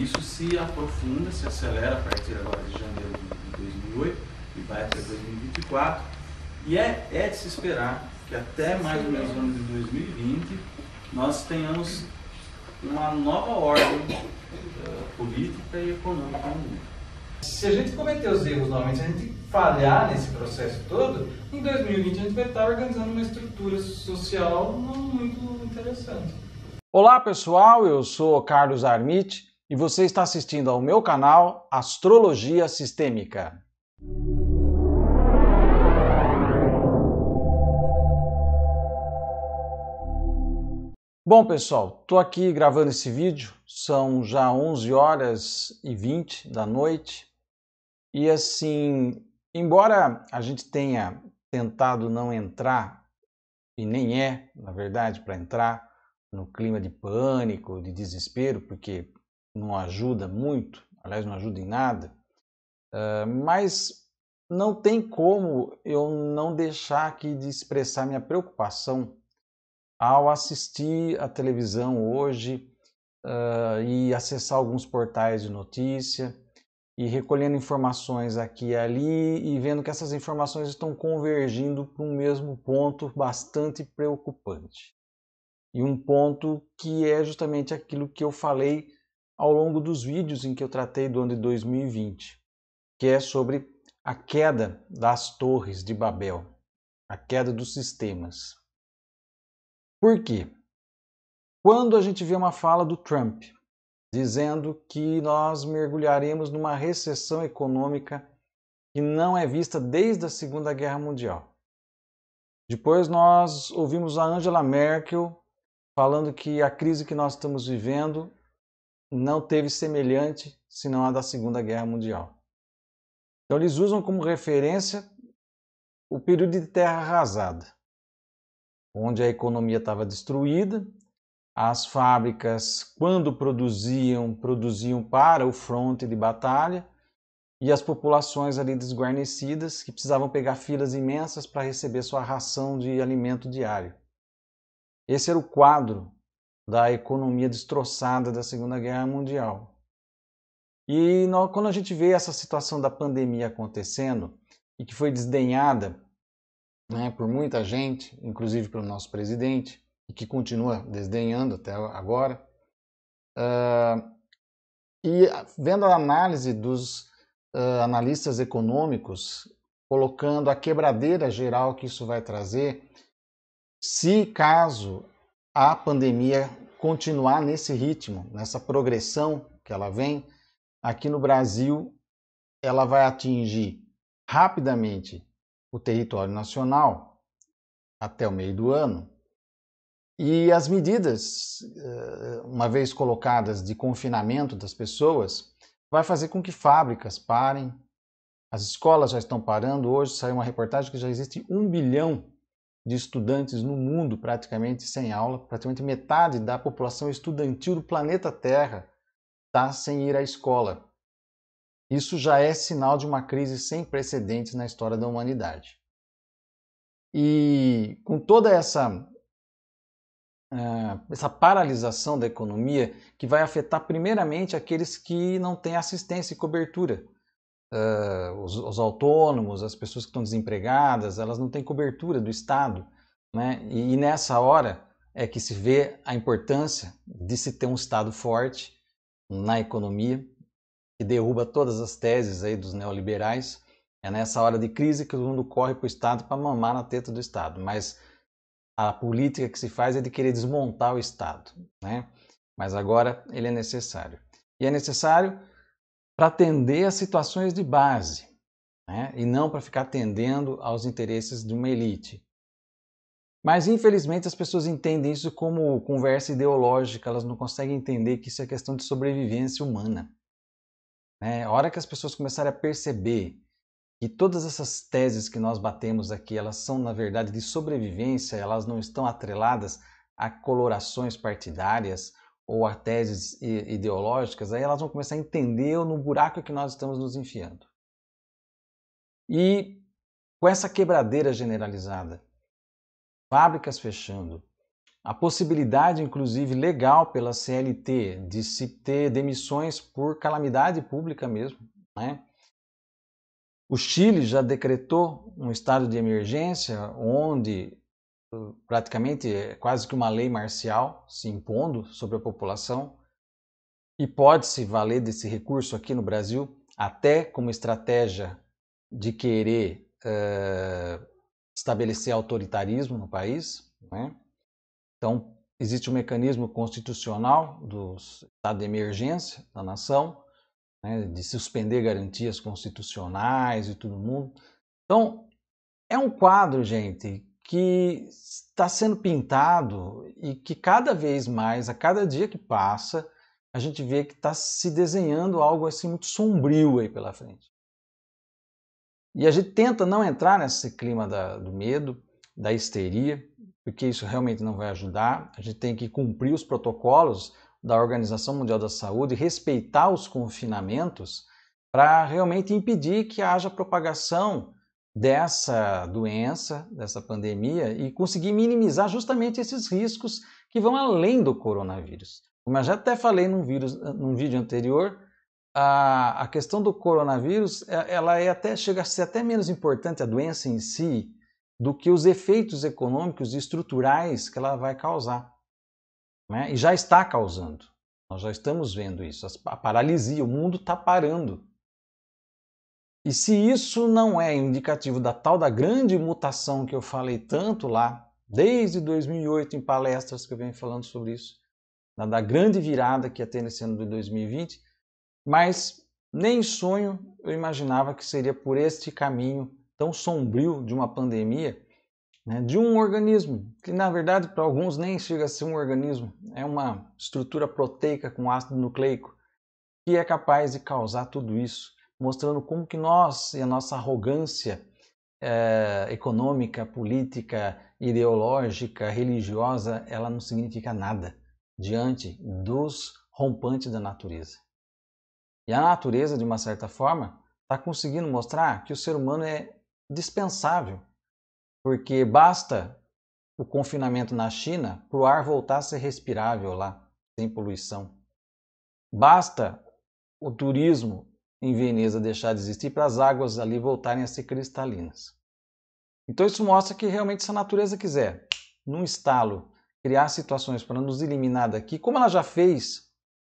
Isso se aprofunda, se acelera a partir agora de janeiro de 2008 e vai até 2024. E é, é de se esperar que até mais ou menos o ano de 2020 nós tenhamos uma nova ordem uh, política e econômica no mundo. Se a gente cometer os erros novamente, se a gente falhar nesse processo todo, em 2020 a gente vai estar organizando uma estrutura social muito interessante. Olá pessoal, eu sou Carlos Armit e você está assistindo ao meu canal Astrologia Sistêmica. Bom, pessoal, estou aqui gravando esse vídeo, são já 11 horas e 20 da noite. E assim, embora a gente tenha tentado não entrar, e nem é, na verdade, para entrar no clima de pânico, de desespero, porque não ajuda muito, aliás, não ajuda em nada, uh, mas não tem como eu não deixar aqui de expressar minha preocupação ao assistir a televisão hoje uh, e acessar alguns portais de notícia e recolhendo informações aqui e ali e vendo que essas informações estão convergindo para um mesmo ponto bastante preocupante. E um ponto que é justamente aquilo que eu falei ao longo dos vídeos em que eu tratei do ano de 2020, que é sobre a queda das torres de Babel, a queda dos sistemas. Por quê? Quando a gente vê uma fala do Trump dizendo que nós mergulharemos numa recessão econômica que não é vista desde a Segunda Guerra Mundial. Depois nós ouvimos a Angela Merkel falando que a crise que nós estamos vivendo não teve semelhante senão a da Segunda Guerra Mundial. Então eles usam como referência o período de terra arrasada, onde a economia estava destruída, as fábricas, quando produziam, produziam para o fronte de batalha, e as populações ali desguarnecidas que precisavam pegar filas imensas para receber sua ração de alimento diário. Esse era o quadro da economia destroçada da Segunda Guerra Mundial. E quando a gente vê essa situação da pandemia acontecendo e que foi desdenhada né, por muita gente, inclusive pelo nosso presidente, e que continua desdenhando até agora, uh, e vendo a análise dos uh, analistas econômicos colocando a quebradeira geral que isso vai trazer, se caso a pandemia continuar nesse ritmo, nessa progressão que ela vem, aqui no Brasil ela vai atingir rapidamente o território nacional até o meio do ano. E as medidas, eh, uma vez colocadas de confinamento das pessoas, vai fazer com que fábricas parem, as escolas já estão parando. Hoje saiu uma reportagem que já existe um bilhão de estudantes no mundo praticamente sem aula, praticamente metade da população estudantil do planeta Terra está sem ir à escola. Isso já é sinal de uma crise sem precedentes na história da humanidade. E com toda essa eh, essa paralisação da economia que vai afetar primeiramente aqueles que não têm assistência e cobertura, uh, os, os, autônomos, as pessoas que estão desempregadas, elas não têm cobertura do Estado. Né? E, e nessa hora é que se vê a importância de se ter um Estado forte na economia, que derruba todas as teses aí dos neoliberais. É nessa hora de crise que o mundo corre para o Estado para mamar na teta do Estado. Mas a política que se faz é de querer desmontar o Estado, né? Mas agora ele é necessário. E é necessário para atender às situações de base né? e não para ficar atendendo aos interesses de uma elite. Mas infelizmente as pessoas entendem isso como conversa ideológica, elas não conseguem entender que isso é questão de sobrevivência humana. Né? A hora que as pessoas começarem a perceber que todas essas teses que nós batemos aqui, elas são na verdade de sobrevivência, elas não estão atreladas a colorações partidárias, ou a teses ideológicas, aí elas vão começar a entender no buraco que nós estamos nos enfiando. E com essa quebradeira generalizada, fábricas fechando, a possibilidade, inclusive legal pela CLT, de se ter demissões por calamidade pública mesmo. Né? O Chile já decretou um estado de emergência, onde praticamente é quase que uma lei marcial se impondo sobre a população e pode-se valer desse recurso aqui no Brasil até como estratégia de querer uh, estabelecer autoritarismo no país. Né? Então, existe um mecanismo constitucional do estado de emergência da nação, né, de suspender garantias constitucionais e tudo mundo. Então, é um quadro, gente, que está sendo pintado e que cada vez mais, a cada dia que passa, a gente vê que está se desenhando algo assim muito sombrio aí pela frente. E a gente tenta não entrar nesse clima da, do medo, da histeria, porque isso realmente não vai ajudar. A gente tem que cumprir os protocolos da Organização Mundial da Saúde, respeitar os confinamentos para realmente impedir que haja propagação dessa doença, dessa pandemia e conseguir minimizar justamente esses riscos que vão além do coronavírus. Como eu já até falei num, vírus, num vídeo anterior, a, a questão do coronavírus é, ela é até chega a ser até menos importante a doença em si do que os efeitos econômicos e estruturais que ela vai causar, né? E já está causando. Nós já estamos vendo isso. A paralisia, o mundo está parando e se isso não é indicativo da tal da grande mutação que eu falei tanto lá, desde 2008 em palestras que eu venho falando sobre isso, da grande virada que ia ter nesse ano de 2020, mas nem sonho eu imaginava que seria por este caminho tão sombrio de uma pandemia, né, de um organismo, que na verdade para alguns nem chega a ser um organismo, é uma estrutura proteica com ácido nucleico, que é capaz de causar tudo isso mostrando como que nós e a nossa arrogância é, econômica, política, ideológica, religiosa, ela não significa nada diante dos rompantes da natureza. E a natureza, de uma certa forma, está conseguindo mostrar que o ser humano é dispensável, porque basta o confinamento na China para o ar voltar a ser respirável lá, sem poluição. Basta o turismo em Veneza deixar de existir para as águas ali voltarem a ser cristalinas. Então isso mostra que realmente se a natureza quiser, num estalo, criar situações para nos eliminar daqui, como ela já fez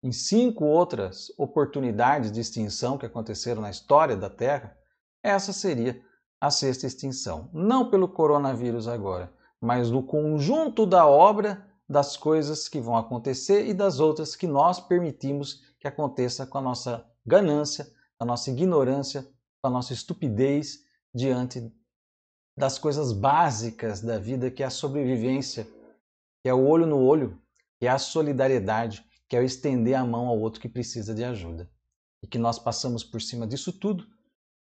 em cinco outras oportunidades de extinção que aconteceram na história da Terra, essa seria a sexta extinção. Não pelo coronavírus agora, mas no conjunto da obra das coisas que vão acontecer e das outras que nós permitimos que aconteça com a nossa ganância, da nossa ignorância, da nossa estupidez diante das coisas básicas da vida, que é a sobrevivência, que é o olho no olho, que é a solidariedade, que é o estender a mão ao outro que precisa de ajuda. E que nós passamos por cima disso tudo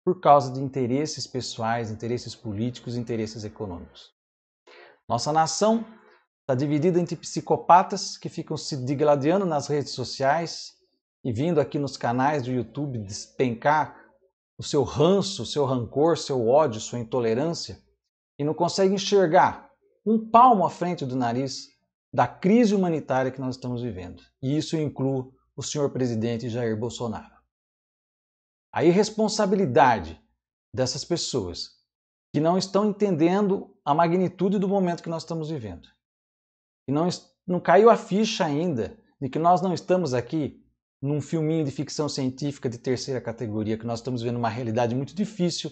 por causa de interesses pessoais, interesses políticos, interesses econômicos. Nossa nação está dividida entre psicopatas que ficam se digladiando nas redes sociais, e vindo aqui nos canais do YouTube despencar o seu ranço, seu rancor, seu ódio, sua intolerância e não consegue enxergar um palmo à frente do nariz da crise humanitária que nós estamos vivendo. E isso inclui o senhor presidente Jair Bolsonaro. A irresponsabilidade dessas pessoas que não estão entendendo a magnitude do momento que nós estamos vivendo. E não, não caiu a ficha ainda de que nós não estamos aqui num filminho de ficção científica de terceira categoria, que nós estamos vendo uma realidade muito difícil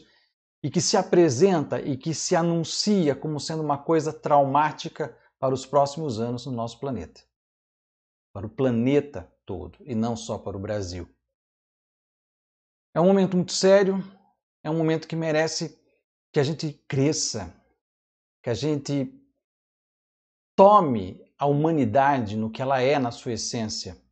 e que se apresenta e que se anuncia como sendo uma coisa traumática para os próximos anos no nosso planeta. Para o planeta todo e não só para o Brasil. É um momento muito sério, é um momento que merece que a gente cresça, que a gente tome a humanidade no que ela é na sua essência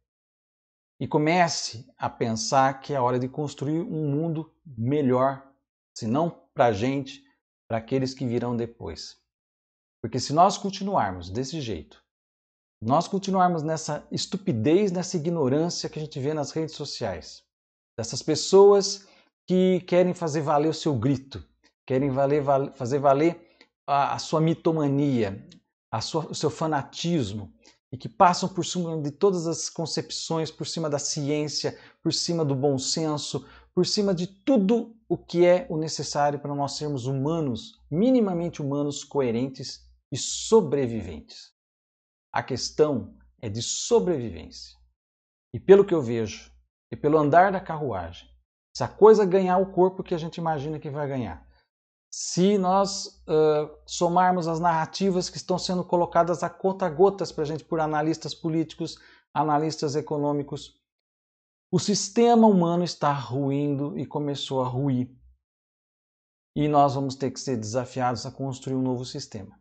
e comece a pensar que é hora de construir um mundo melhor, se não para a gente, para aqueles que virão depois. Porque se nós continuarmos desse jeito, nós continuarmos nessa estupidez, nessa ignorância que a gente vê nas redes sociais, dessas pessoas que querem fazer valer o seu grito, querem valer, fazer valer a, a, sua mitomania, a sua, o seu fanatismo, e que passam por cima de todas as concepções, por cima da ciência, por cima do bom senso, por cima de tudo o que é o necessário para nós sermos humanos, minimamente humanos, coerentes e sobreviventes. A questão é de sobrevivência. E pelo que eu vejo, e pelo andar da carruagem, se a coisa ganhar o corpo que a gente imagina que vai ganhar, se nós uh, somarmos as narrativas que estão sendo colocadas a conta-gotas para a gente por analistas políticos, analistas econômicos. O sistema humano está ruindo e começou a ruir. E nós vamos ter que ser desafiados a construir um novo sistema,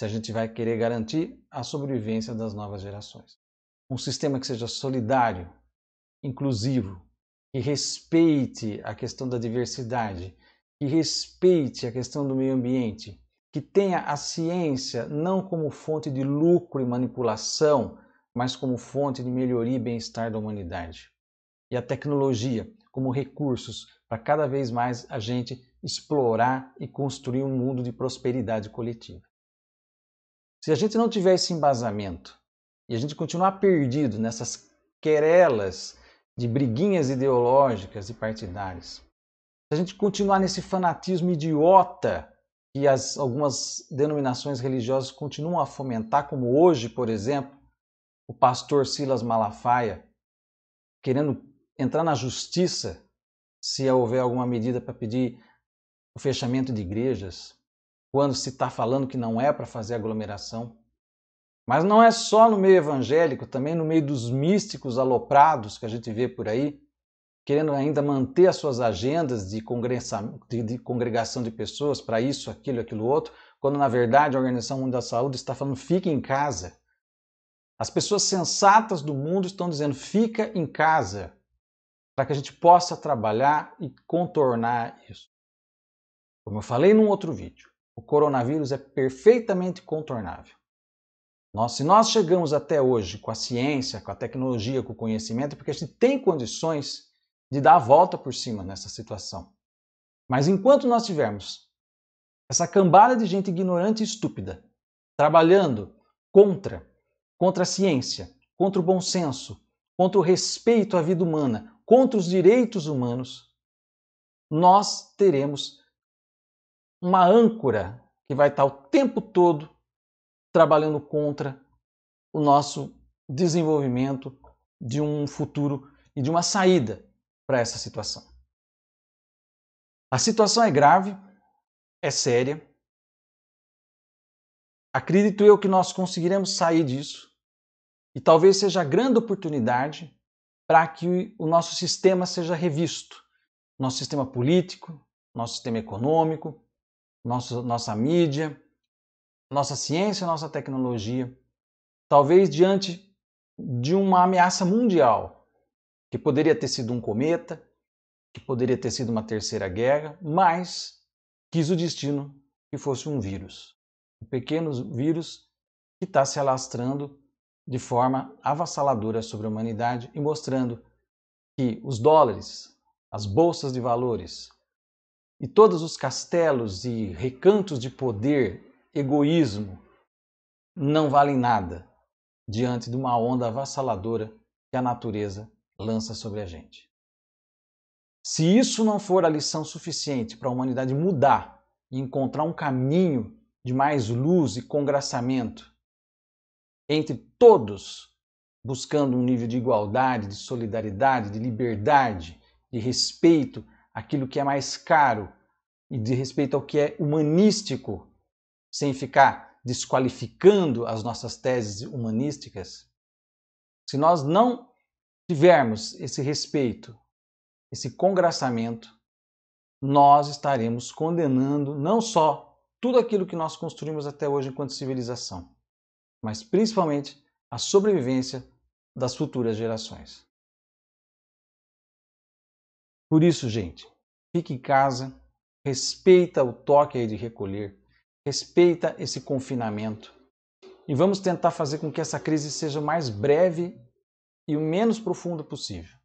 se a gente vai querer garantir a sobrevivência das novas gerações. Um sistema que seja solidário, inclusivo, que respeite a questão da diversidade, que respeite a questão do meio ambiente, que tenha a ciência não como fonte de lucro e manipulação, mas como fonte de melhoria e bem-estar da humanidade. E a tecnologia como recursos para cada vez mais a gente explorar e construir um mundo de prosperidade coletiva. Se a gente não tiver esse embasamento e a gente continuar perdido nessas querelas de briguinhas ideológicas e partidárias, se a gente continuar nesse fanatismo idiota que as, algumas denominações religiosas continuam a fomentar, como hoje, por exemplo, o pastor Silas Malafaia querendo entrar na justiça se houver alguma medida para pedir o fechamento de igrejas, quando se está falando que não é para fazer aglomeração. Mas não é só no meio evangélico, também no meio dos místicos aloprados que a gente vê por aí, querendo ainda manter as suas agendas de, de congregação de pessoas para isso, aquilo, aquilo outro, quando na verdade a Organização Mundial da Saúde está falando fique em casa. As pessoas sensatas do mundo estão dizendo fica em casa, para que a gente possa trabalhar e contornar isso. Como eu falei num outro vídeo, o coronavírus é perfeitamente contornável. Nós, se nós chegamos até hoje com a ciência, com a tecnologia, com o conhecimento, é porque a gente tem condições de dar a volta por cima nessa situação. Mas enquanto nós tivermos essa cambada de gente ignorante e estúpida trabalhando contra, contra a ciência, contra o bom senso, contra o respeito à vida humana, contra os direitos humanos, nós teremos uma âncora que vai estar o tempo todo trabalhando contra o nosso desenvolvimento de um futuro e de uma saída para essa situação. A situação é grave, é séria. Acredito eu que nós conseguiremos sair disso e talvez seja a grande oportunidade para que o nosso sistema seja revisto. Nosso sistema político, nosso sistema econômico, nosso, nossa mídia, nossa ciência, nossa tecnologia. Talvez diante de uma ameaça mundial que poderia ter sido um cometa, que poderia ter sido uma terceira guerra, mas quis o destino que fosse um vírus. Um pequeno vírus que está se alastrando de forma avassaladora sobre a humanidade e mostrando que os dólares, as bolsas de valores e todos os castelos e recantos de poder, egoísmo, não valem nada diante de uma onda avassaladora que a natureza lança sobre a gente. Se isso não for a lição suficiente para a humanidade mudar e encontrar um caminho de mais luz e congraçamento entre todos, buscando um nível de igualdade, de solidariedade, de liberdade, de respeito àquilo que é mais caro e de respeito ao que é humanístico, sem ficar desqualificando as nossas teses humanísticas, se nós não tivermos esse respeito, esse congraçamento, nós estaremos condenando não só tudo aquilo que nós construímos até hoje enquanto civilização, mas principalmente a sobrevivência das futuras gerações. Por isso, gente, fique em casa, respeita o toque aí de recolher, respeita esse confinamento e vamos tentar fazer com que essa crise seja o mais breve e o menos profundo possível.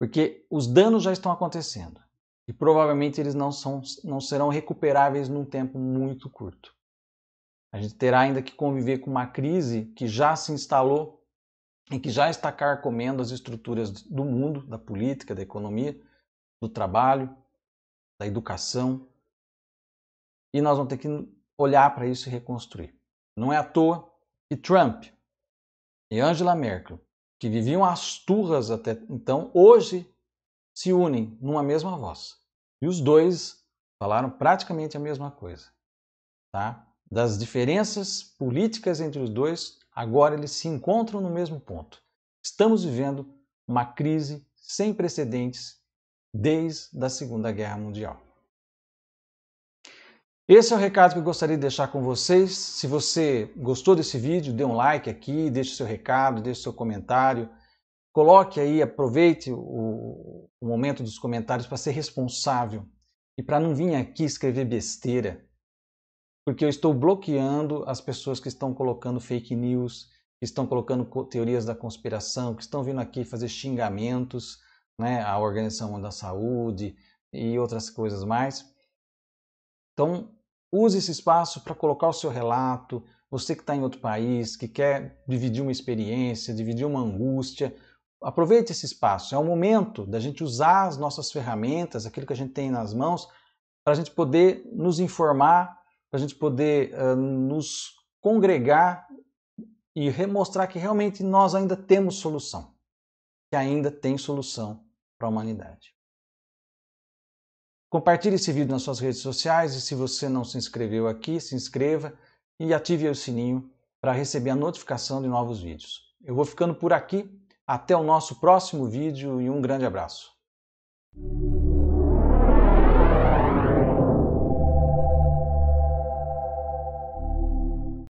Porque os danos já estão acontecendo e provavelmente eles não, são, não serão recuperáveis num tempo muito curto. A gente terá ainda que conviver com uma crise que já se instalou e que já está carcomendo as estruturas do mundo, da política, da economia, do trabalho, da educação. E nós vamos ter que olhar para isso e reconstruir. Não é à toa que Trump e Angela Merkel que viviam às turras até então, hoje se unem numa mesma voz. E os dois falaram praticamente a mesma coisa. Tá? Das diferenças políticas entre os dois, agora eles se encontram no mesmo ponto. Estamos vivendo uma crise sem precedentes desde a Segunda Guerra Mundial. Esse é o recado que eu gostaria de deixar com vocês. Se você gostou desse vídeo, dê um like aqui, deixe seu recado, deixe seu comentário. Coloque aí, aproveite o, o momento dos comentários para ser responsável e para não vir aqui escrever besteira, porque eu estou bloqueando as pessoas que estão colocando fake news, que estão colocando teorias da conspiração, que estão vindo aqui fazer xingamentos né, à Organização da Saúde e outras coisas mais. Então, Use esse espaço para colocar o seu relato. Você que está em outro país, que quer dividir uma experiência, dividir uma angústia, aproveite esse espaço. É o momento da gente usar as nossas ferramentas, aquilo que a gente tem nas mãos, para a gente poder nos informar, para a gente poder uh, nos congregar e mostrar que realmente nós ainda temos solução, que ainda tem solução para a humanidade. Compartilhe esse vídeo nas suas redes sociais e se você não se inscreveu aqui, se inscreva e ative o sininho para receber a notificação de novos vídeos. Eu vou ficando por aqui. Até o nosso próximo vídeo e um grande abraço.